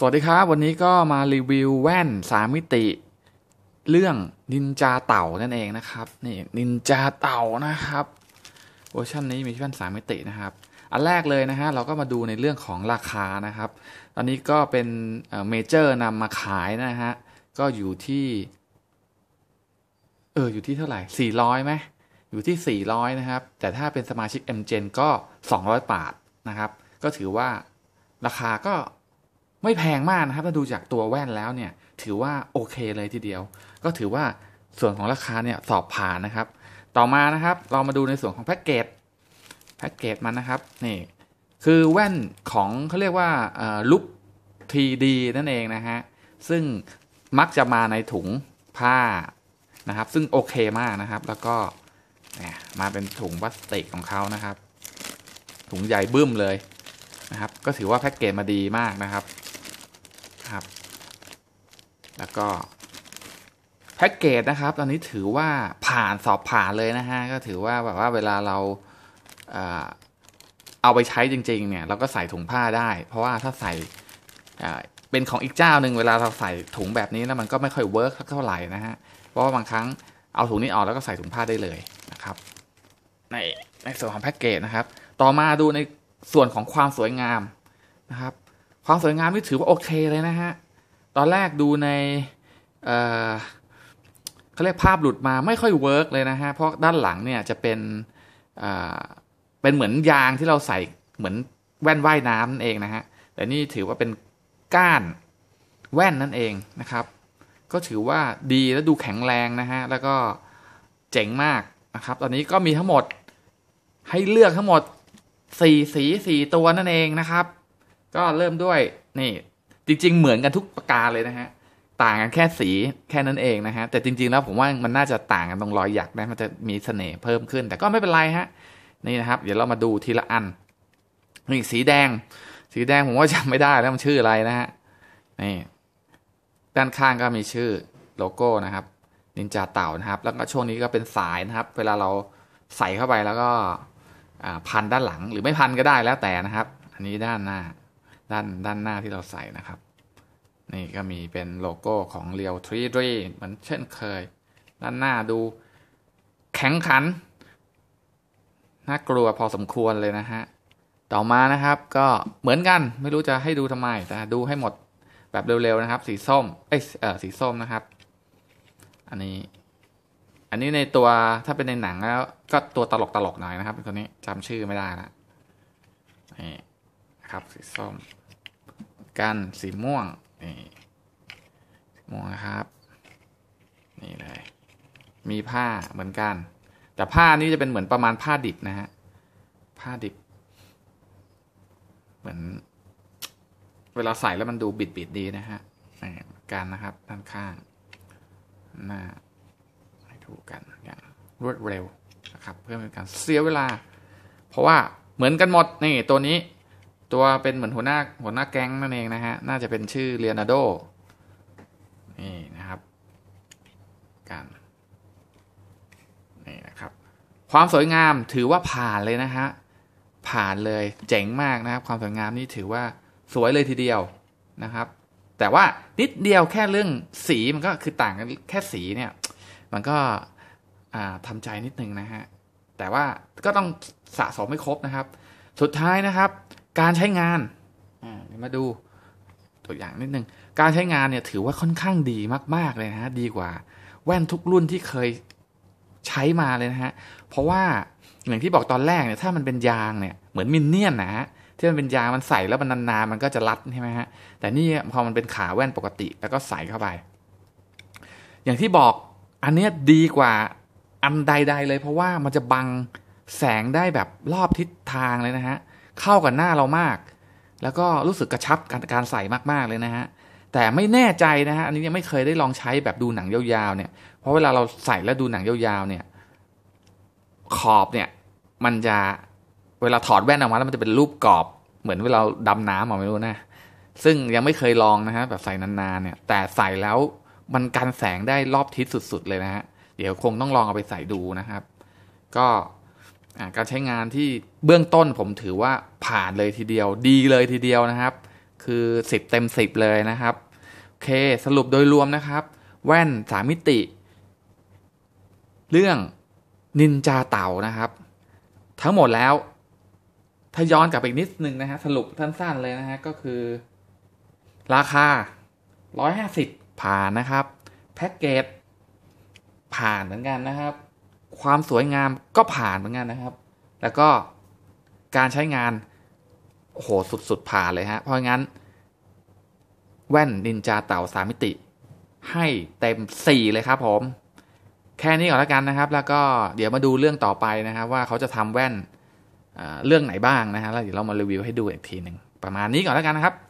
สวัสดีครับวันนี้ก็มารีวิวแว่นสามิติ เรื่องนินจาเต่านั่นเองนะครับนี่นินจาเต่านะครับ เวอร์ชันนี้มีแว่นสามิตินะครับ อันแรกเลยนะฮะเราก็มาดูในเรื่องของราคานะครับ ตอนนี้ก็เป็นเมเจอร์นำมาขายนะฮะก็อยู่ที่เอออยู่ที่เท่าไหร่สี่ร้อยไหมอยู่ที่ 400นะครับแต่ถ้าเป็นสมาชิก MGen ก็ 200บาทนะครับ ก็ถือว่าราคาก็ไม่แพงมากนะครับถ้าดูจากตัวแว่นแล้วเนี่ยถือว่า โอเคเลยทีเดียว ก็ถือว่าส่วนของราคาเนี่ยสอบผ่านนะครับ ต่อมานะครับ เรามาดูในส่วนของแพ็กเกจแพ็กเกจมันนะครับนี่คือแว่นของเขาเรียกว่าลุกทีดีนั่นเองนะฮะซึ่งมักจะมาในถุงผ้านะครับ ซึ่งโอเค มากนะครับ แล้วก็มาเป็นถุงพลาสติกของเขานะครับ ถุงใหญ่บึ้มเลยนะครับ ก็ถือว่าแพ็กเกจมาดีมากนะครับครับ แล้วก็แพ็กเกจนะครับ ตอนนี้ถือว่าผ่านสอบผ่านเลยนะฮะก็ถือว่าแบบว่าเวลาเราเอาไปใช้จริงๆ เนี่ย เราก็ใส่ถุงผ้าได้ เพราะว่าถ้าใส่เป็นของอีกเจ้าหนึ่งเวลาเราใส่ถุงแบบนี้แล้วมันก็ไม่ค่อยเวิร์กเท่าไหร่นะฮะเพราะว่าบางครั้งเอาถุงนี้ออกแล้วก็ใส่ถุงผ้าได้เลยนะครับ ในในส่วนของแพ็กเกจนะครับ ต่อมาดูในส่วนของความสวยงามนะครับความสวยงามนี่ถือว่า โอเคเลยนะฮะ ตอนแรกดูในเเขาเรียกภาพหลุดมาไม่ค่อยเวิร์กเลยนะฮะ เพราะด้านหลังเนี่ยจะเป็น เป็นเหมือนยางที่เราใส่เหมือนแว่นว่ายน้ำนั่นเองนะฮะ แต่นี่ถือว่าเป็นก้านแว่นนั่นเองนะครับ ก็ถือว่าดีและดูแข็งแรงนะฮะ แล้วก็เจ๋งมากนะครับ ตอนนี้ก็มีทั้งหมดให้เลือกทั้งหมด4สีสีตัวนั่นเองนะครับก็เริ่มด้วยนี่ จริงๆเหมือนกันทุกประการเลยนะฮะต่างกันแค่สีแค่นั้นเองนะฮะแต่จริงๆ แล้วผมว่ามันน่าจะต่างกันตรงรอยหยักนะมันจะมีเสน่ห์เพิ่มขึ้น แต่ก็ไม่เป็นไรฮะนี่นะครับ เดี๋ยวเรามาดูทีละอันนี่สีแดง สีแดงผมว่าจำไม่ได้แล้วมันชื่ออะไรนะฮะนี่ ด้านข้างก็มีชื่อโลโก้นะครับ นินจาเต่านะครับ แล้วก็ช่วงนี้ก็เป็นสายนะครับ เวลาเราใส่เข้าไปแล้วก็พันด้านหลังหรือไม่พันก็ได้แล้วแต่นะครับอันนี้ด้านหน้าด้านด้านหน้าที่เราใส่นะครับ นี่ก็มีเป็นโลโก้ของเรียวทรีดรีเหมือนเช่นเคย ด้านหน้าดูแข็งขันน่ากลัวพอสมควรเลยนะฮะต่อมานะครับก็เหมือนกันไม่รู้จะให้ดูทำไม แต่ดูให้หมดแบบเร็วๆนะครับ สีส้มเอ้ยเออสีส้มนะครับ อันนี้ อันนี้ในตัวถ้าเป็นในหนังแล้วก็ตัวตลกตลกหน่อยนะครับตัวนี้จำชื่อไม่ได้ละนี่ครับสีส้มกันสีม่วงนี่สีม่วงครับนี่เลยมีผ้าเหมือนกัน แต่ผ้านี้จะเป็นเหมือนประมาณผ้าดิบนะฮะผ้าดิบเหมือน เวลาใส่แล้วมันดูบิดบิดดีนะฮะกันนะครับด้านข้าง หน้าให้ถูกกันอย่างรวดเร็วนะครับ เพื่อเป็นการเสียเวลา เพราะว่าเหมือนกันหมดนี่ตัวนี้ตัวเป็นเหมือนหัวหน้าหัวหน้าแก๊งนั่นเองนะฮะ น่าจะเป็นชื่อเรียนาโด นี่นะครับกันนี่นะครับ ความสวยงามถือว่าผ่านเลยนะฮะ ผ่านเลย เจ๋งมากนะครับ ความสวยงามนี่ถือว่าสวยเลยทีเดียวนะครับ แต่ว่านิดเดียวแค่เรื่องสีมันก็คือต่างกันแค่สีเนี่ย มันก็ทำใจนิดนึงนะฮะ แต่ว่าก็ต้องสะสมไม่ครบนะครับ สุดท้ายนะครับการใช้งานเดี๋ยวมาดูตัวอย่างนิดนึงการใช้งานเนี่ยถือว่าค่อนข้างดีมาก ๆเลยนะฮะ ดีกว่าแว่นทุกรุ่นที่เคยใช้มาเลยนะฮะ เพราะว่าอย่างที่บอกตอนแรกเนี่ยถ้ามันเป็นยางเนี่ย เหมือนมินเนี่ยนนะฮะที่มันเป็นยางมันใส่แล้วมันนานๆมันก็จะรัดใช่ไหมฮะ แต่นี่พอมันเป็นขาแว่นปกติแล้วก็ใส่เข้าไป อย่างที่บอกอันเนี้ยดีกว่าอันใดๆเลย เพราะว่ามันจะบังแสงได้แบบรอบทิศทางเลยนะฮะเข้ากับหน้าเรามาก แล้วก็รู้สึกกระชับการการใส่มากๆเลยนะฮะ แต่ไม่แน่ใจนะฮะอันนี้ยังไม่เคยได้ลองใช้แบบดูหนังยาวๆเนี่ย เพราะเวลาเราใส่แล้วดูหนังยาวๆเนี่ย ขอบเนี่ย มันจะ เวลาถอดแว่นออกมาแล้วมันจะเป็นรูปกรอบเหมือนเวลาดำน้ำออกไม่รู้นะซึ่งยังไม่เคยลองนะฮะแบบใส่นานๆ เนี่ย แต่ใส่แล้วมันกันแสงได้รอบทิศสุด ๆ เลยนะฮะเดี๋ยวคงต้องลองเอาไปใส่ดูนะครับ ก็การใช้งานที่เบื้องต้นผมถือว่าผ่านเลยทีเดียว ดีเลยทีเดียวนะครับ คือ 10 เต็ม 10 เลยนะครับโอเคสรุปโดยรวมนะครับ แว่นสามิติ เรื่องนินจาเต่านะครับ ทั้งหมดแล้ว ถ้าย้อนกลับไปนิดนึงนะฮะสรุปสั้นๆเลยนะฮะก็คือ ราคา 150 ผ่านนะครับ แพ็กเกจผ่านเหมือนกันนะครับความสวยงามก็ผ่านเหมือนกันนะครับ แล้วก็การใช้งานโหสุหสุดๆผ่านเลยฮะ เพราะงั้น แว่นนินจาเต่าสามิติ ให้เต็ม 4 เลยครับผม แค่นี้ก่อนแล้วกันนะครับ แล้วก็เดี๋ยวมาดูเรื่องต่อไปนะครับ ว่าเขาจะทำแว่นเรื่องไหนบ้างนะฮะ แล้วเดี๋ยวเรามารีวิวให้ดูอีกทีหนึ่งประมาณนี้ก่อนแล้วกันนะครับ